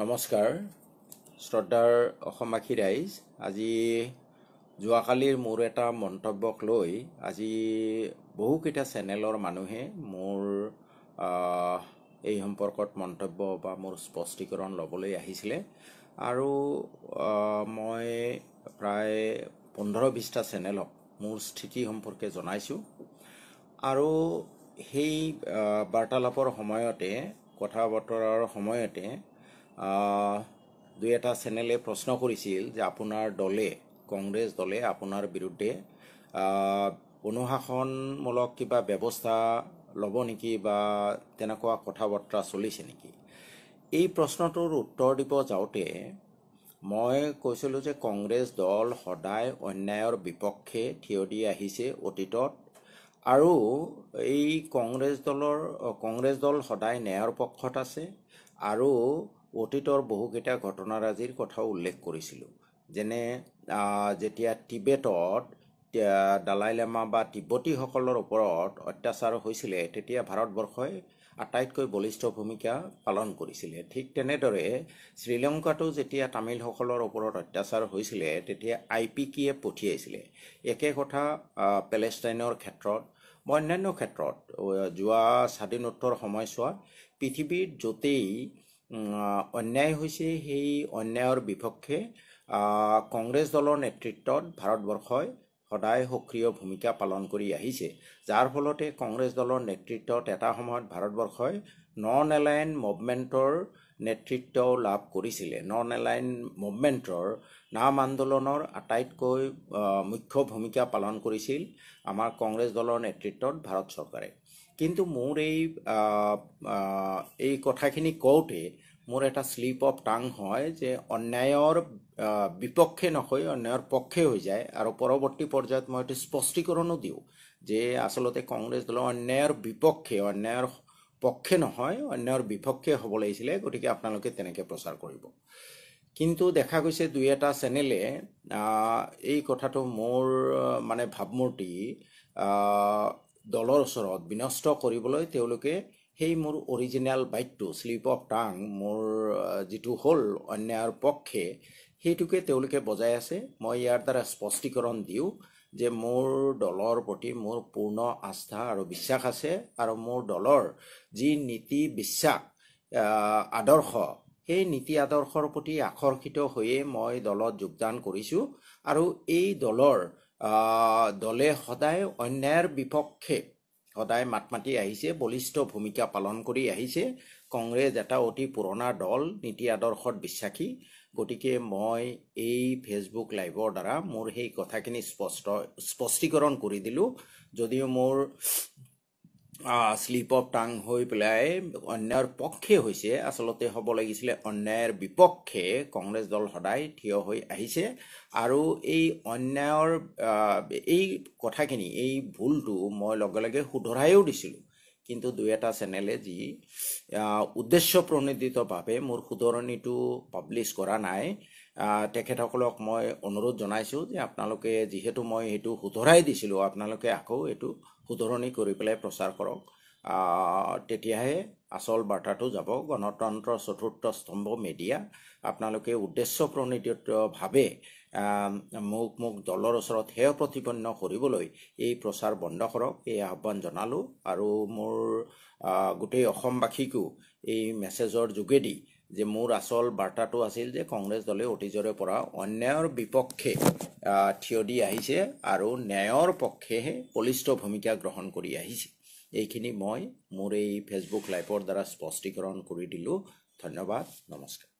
নমস্কাৰ শ্ৰদ্ধাৰ অসমবাসী ৰাইজ আজি যোৱাকালিৰ মোৰ এটা মন্তব্যক লৈ আজি বহুকেইটা চেনেলৰ মানুহে মোৰ এই সম্পৰ্কত মন্তব্য বা মোৰ স্পষ্টীকৰণ ল'বলৈ আহিছিলে আৰু মই প্ৰায় পোন্ধৰ বিছটা চেনেলক মোৰ স্থিতি সম্পৰ্কে জনাইছোঁ আৰু সেই বাৰ্তালাপৰ সময়তে কথা বতৰাৰ সময়তে দুই এটা চেনেলে প্ৰশ্ন কৰিছিল যে আপোনাৰ দলে কংগ্ৰেছ দলে আপোনাৰ বিৰুদ্ধে অনুশাসনমূলক কিবা ব্যৱস্থা ল'ব নেকি বা তেনেকুৱা কথা বতৰা চলিছে নেকি এই প্ৰশ্নটোৰ উত্তৰ দিব যাওঁতে মই কৈছিলোঁ যে কংগ্ৰেছ দল সদায় অন্যায়ৰ বিপক্ষে থিয় দি আহিছে অতীতত আৰু এই কংগ্ৰেছ দলৰ কংগ্ৰেছ দল সদায় ন্যায়ৰ পক্ষত আছে আৰু অতীতৰ বহুকেইটা ঘটনাৰাজিৰ কথাও উল্লেখ কৰিছিলোঁ যেনে যেতিয়া তিব্বেটত দালাইলামা বা তিব্বতীসকলৰ ওপৰত অত্যাচাৰ হৈছিলে তেতিয়া ভাৰতবৰ্ষই আটাইতকৈ বলিষ্ঠ ভূমিকা পালন কৰিছিলে ঠিক তেনেদৰে শ্ৰীলংকাতো যেতিয়া তামিলসকলৰ ওপৰত অত্যাচাৰ হৈছিলে তেতিয়া আই পি কিয়ে পঠিয়াইছিলে একে কথা পেলেষ্টাইনৰ ক্ষেত্ৰত বা অন্যান্য ক্ষেত্ৰত যোৱা স্বাধীনোত্তৰ সময়ছোৱাত পৃথিৱীত য'তেই অন্যায় হৈছে সেই অন্যায়ৰ বিপক্ষে কংগ্ৰেছ দলৰ নেতৃত্বত ভাৰতবৰ্ষই সদায় সক্ৰিয় ভূমিকা পালন কৰি আহিছে যাৰ ফলতে কংগ্ৰেছ দলৰ নেতৃত্বত এটা সময়ত ভাৰতবৰ্ষই নন এলাইন মুভমেণ্টৰ নেতৃত্বও লাভ কৰিছিলে নন এলাইন মুভমেণ্টৰ নাম আন্দোলনৰ আটাইতকৈ মুখ্য ভূমিকা পালন কৰিছিল আমাৰ কংগ্ৰেছ দলৰ নেতৃত্বত ভাৰত চৰকাৰে কিন্তু মোৰ এই এই কথাখিনি কওঁতে মোৰ এটা শ্লিপ অফ টাং হয় যে অন্যায়ৰ বিপক্ষে নহয় অন্যায়ৰ পক্ষে হৈ যায় আৰু পৰৱৰ্তী পৰ্যায়ত মই এইটো স্পষ্টীকৰণো দিওঁ যে আচলতে কংগ্ৰেছ দলৰ অন্যায়ৰ বিপক্ষে অন্যায়ৰ পক্ষে নহয় অন্যায়ৰ বিপক্ষে হ'ব লাগিছিলে গতিকে আপোনালোকে তেনেকৈ প্ৰচাৰ কৰিব কিন্তু দেখা গৈছে দুই এটা চেনেলে এই কথাটো মোৰ মানে ভাৱমূৰ্তি দলৰ ওচৰত বিনষ্ট কৰিবলৈ তেওঁলোকে সেই মোৰ অৰিজিনেল বাইটটো শ্লিপ অফ টাং মোৰ যিটো হ'ল অন্যায়ৰ পক্ষে সেইটোকে তেওঁলোকে বজাই আছে মই ইয়াৰ দ্বাৰা স্পষ্টীকৰণ দিওঁ যে মোৰ দলৰ প্ৰতি মোৰ পূৰ্ণ আস্থা আৰু বিশ্বাস আছে আৰু মোৰ দলৰ যি নীতি বিশ্বাস আদৰ্শ সেই নীতি আদৰ্শৰ প্ৰতি আকৰ্ষিত হৈয়ে মই দলত যোগদান কৰিছোঁ আৰু এই দলৰ দলে সদায় অন্যায়ৰ বিপক্ষে সদায় মাত মাতি আহিছে বলিষ্ঠ ভূমিকা পালন কৰি আহিছে কংগ্ৰেছ এটা অতি পুৰণা দল নীতি আদৰ্শত বিশ্বাসী গতিকে মই এই ফেচবুক লাইভৰ দ্বাৰা মোৰ সেই কথাখিনি স্পষ্ট স্পষ্টীকৰণ কৰি দিলোঁ যদিও মোৰ শ্লিপ অফ টাং হৈ পেলাই অন্যায়ৰ পক্ষে হৈছে আচলতে হ'ব লাগিছিলে অন্যায়ৰ বিপক্ষে কংগ্ৰেছ দল সদায় থিয় হৈ আহিছে আৰু এই অন্যায়ৰ এই কথাখিনি এই ভুলটো মই লগে লগে শুধৰাইও দিছিলোঁ কিন্তু দুই এটা চেনেলে যি উদ্দেশ্য প্ৰণোদিতভাৱে মোৰ শুধৰণিটো পাব্লিছ কৰা নাই তেখেতসকলক মই অনুৰোধ জনাইছোঁ যে আপোনালোকে যিহেতু মই সেইটো শুধৰাই দিছিলোঁ আপোনালোকে আকৌ এইটো শুধৰণি কৰি পেলাই প্ৰচাৰ কৰক তেতিয়াহে আচল বাৰ্তাটো যাব গণতন্ত্ৰৰ চতুৰ্থ স্তম্ভ মিডিয়া আপোনালোকে উদ্দেশ্য উদ্দেশ্যপ্ৰণীতভাৱে মোক মোক দলৰ ওচৰত সেয় প্ৰতিপন্ন কৰিবলৈ এই প্ৰচাৰ বন্ধ কৰক এই আহ্বান জনালোঁ আৰু মোৰ গোটেই অসমবাসীকো এই মেছেজৰ যোগেদি যে মোৰ আচল বাৰ্তাটো আছিল যে কংগ্ৰেছ দলে অতীজৰে পৰা অন্যায়ৰ বিপক্ষে থিয় দি আহিছে আৰু ন্যায়ৰ পক্ষেহে বলিষ্ঠ ভূমিকা গ্ৰহণ কৰি আহিছে এইখিনি মই মোৰ এই ফেচবুক লাইভৰ দ্বাৰা স্পষ্টীকৰণ কৰি দিলোঁ ধন্যবাদ নমস্কাৰ